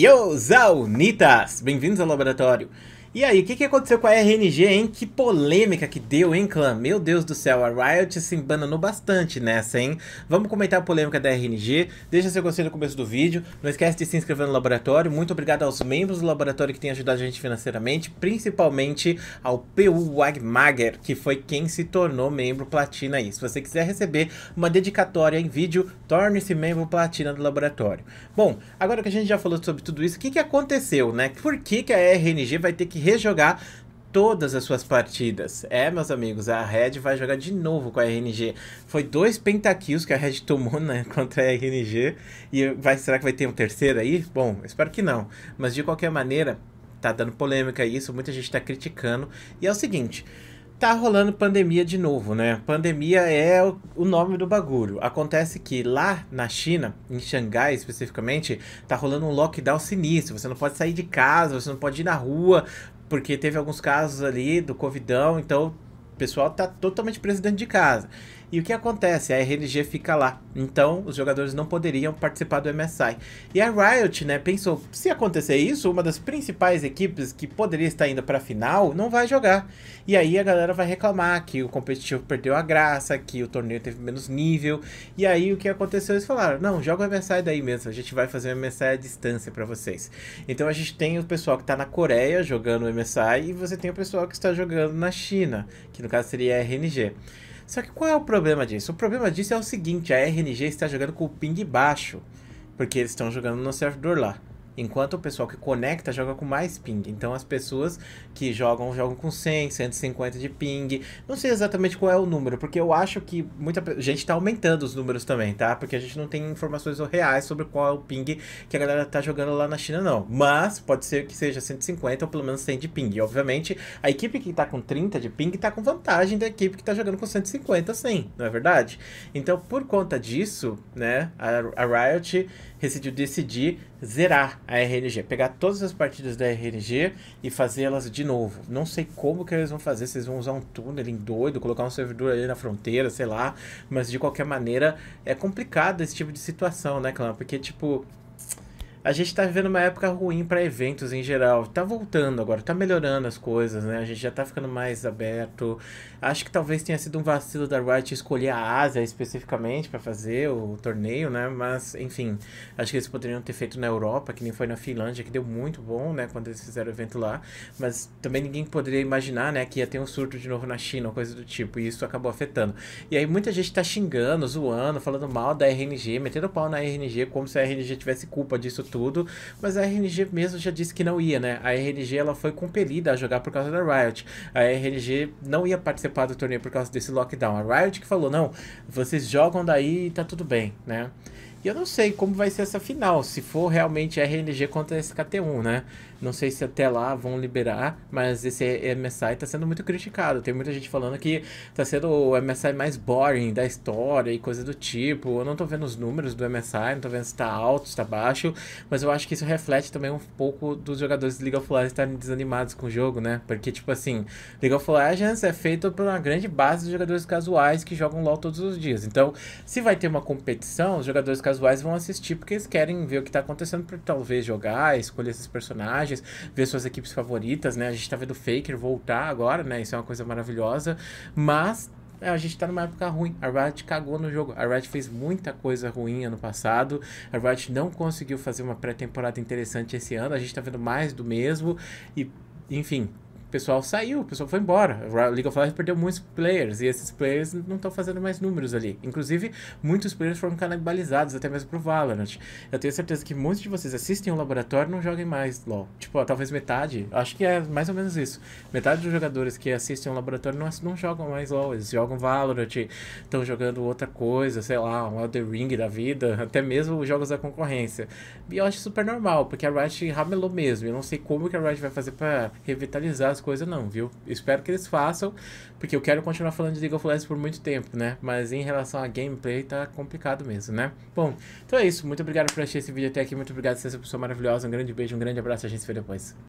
Yo, Zaunitas! Bem-vindos ao laboratório. E aí, o que, que aconteceu com a RNG, hein? Que polêmica que deu, hein, clã? Meu Deus do céu, a Riot se embananou bastante nessa, hein? Vamos comentar a polêmica da RNG. Deixa seu gostei no começo do vídeo. Não esquece de se inscrever no laboratório. Muito obrigado aos membros do laboratório que têm ajudado a gente financeiramente, principalmente ao PU Wagmager, que foi quem se tornou membro platina aí. Se você quiser receber uma dedicatória em vídeo, torne-se membro platina do laboratório. Bom, agora que a gente já falou sobre tudo isso, o que, que aconteceu, né? Por que, que a RNG vai ter que que rejogar todas as suas partidas. É, meus amigos, a Red vai jogar de novo com a RNG. Foi dois pentakills que a Red tomou né, contra a RNG. E vai, será que vai ter um terceiro aí? Bom, espero que não. Mas de qualquer maneira, tá dando polêmica isso, muita gente tá criticando. E é o seguinte tá rolando pandemia de novo, né? Pandemia é o, o nome do bagulho. Acontece que lá na China, em Xangai especificamente, tá rolando um lockdown sinistro. Você não pode sair de casa, você não pode ir na rua, porque teve alguns casos ali do covidão, então o pessoal tá totalmente preso dentro de casa. E o que acontece? A RNG fica lá. Então, os jogadores não poderiam participar do MSI. E a Riot, né, pensou, se acontecer isso, uma das principais equipes que poderia estar indo para a final não vai jogar. E aí a galera vai reclamar que o competitivo perdeu a graça, que o torneio teve menos nível. E aí o que aconteceu? Eles falaram: "Não, joga o MSI daí mesmo, a gente vai fazer o MSI à distância para vocês". Então a gente tem o pessoal que está na Coreia jogando o MSI e você tem o pessoal que está jogando na China, que no caso seria a RNG. Só que qual é o problema disso? O problema disso é o seguinte, a RNG está jogando com o ping baixo, porque eles estão jogando no servidor lá. Enquanto o pessoal que conecta joga com mais ping. Então as pessoas que jogam, jogam com 100, 150 de ping. Não sei exatamente qual é o número, porque eu acho que muita gente tá aumentando os números também, tá? Porque a gente não tem informações reais sobre qual é o ping que a galera tá jogando lá na China, não. Mas pode ser que seja 150 ou pelo menos 100 de ping. E, obviamente, a equipe que tá com 30 de ping tá com vantagem da equipe que tá jogando com 150, 100, não é verdade? Então, por conta disso, né, a, a Riot decidiu decidir zerar a RNG, pegar todas as partidas da RNG e fazê-las de novo. Não sei como que eles vão fazer, vocês vão usar um túnel em doido, colocar um servidor ali na fronteira, sei lá, mas de qualquer maneira é complicado esse tipo de situação, né, Clã? Porque tipo, a gente tá vivendo uma época ruim para eventos em geral. Tá voltando agora, tá melhorando as coisas, né? A gente já tá ficando mais aberto. Acho que talvez tenha sido um vacilo da Riot escolher a Ásia especificamente para fazer o torneio, né? Mas, enfim, acho que eles poderiam ter feito na Europa, que nem foi na Finlândia, que deu muito bom, né? Quando eles fizeram o evento lá. Mas também ninguém poderia imaginar, né? Que ia ter um surto de novo na China, coisa do tipo. E isso acabou afetando. E aí muita gente tá xingando, zoando, falando mal da RNG, metendo pau na RNG, como se a RNG tivesse culpa disso tudo tudo, mas a RNG mesmo já disse que não ia, né? A RNG ela foi compelida a jogar por causa da Riot. A RNG não ia participar do torneio por causa desse lockdown. A Riot que falou: "Não, vocês jogam daí e tá tudo bem", né? E eu não sei como vai ser essa final, se for realmente RNG contra SKT1, né? Não sei se até lá vão liberar, mas esse MSI tá sendo muito criticado. Tem muita gente falando que tá sendo o MSI mais boring da história e coisa do tipo. Eu não tô vendo os números do MSI, não tô vendo se tá alto, se tá baixo, mas eu acho que isso reflete também um pouco dos jogadores de League of Legends estarem desanimados com o jogo, né? Porque, tipo assim, League of Legends é feito por uma grande base de jogadores casuais que jogam LoL todos os dias. Então, se vai ter uma competição, os jogadores casuais vão assistir porque eles querem ver o que tá acontecendo para talvez jogar, escolher esses personagens personagens, ver suas equipes favoritas, né? A gente tá vendo o Faker voltar agora, né? Isso é uma coisa maravilhosa. Mas é, a gente tá numa época ruim. A Riot cagou no jogo. A Riot fez muita coisa ruim ano passado. A Riot não conseguiu fazer uma pré-temporada interessante esse ano. A gente tá vendo mais do mesmo. E, enfim, o pessoal saiu, o pessoal foi embora. A League of Legends perdeu muitos players e esses players não estão fazendo mais números ali. Inclusive, muitos players foram canibalizados até mesmo pro Valorant. Eu tenho certeza que muitos de vocês assistem o laboratório e não joguem mais LoL. Tipo, talvez metade, acho que é mais ou menos isso. Metade dos jogadores que assistem o laboratório não, não jogam mais LoL, eles jogam Valorant, estão jogando outra coisa, sei lá, um Elder Ring da vida, até mesmo os jogos da concorrência. E eu acho super normal, porque a Riot ramelou mesmo. Eu não sei como que a Riot vai fazer para revitalizar as coisas, não, viu? Espero que eles façam, porque eu quero continuar falando de League of Legends por muito tempo, né? Mas em relação a gameplay, tá complicado mesmo, né? Bom, então é isso. Muito obrigado por assistir esse vídeo até aqui. Muito obrigado por ser essa pessoa maravilhosa. Um grande beijo, um grande abraço. A gente se vê depois.